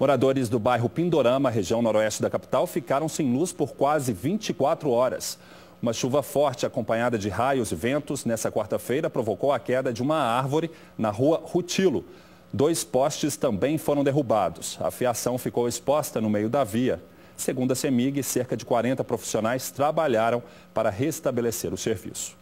Moradores do bairro Pindorama, região noroeste da capital, ficaram sem luz por quase 24 horas. Uma chuva forte acompanhada de raios e ventos nessa quarta-feira provocou a queda de uma árvore na rua Rutilo. Dois postes também foram derrubados. A fiação ficou exposta no meio da via. Segundo a CEMIG, cerca de 40 profissionais trabalharam para restabelecer o serviço.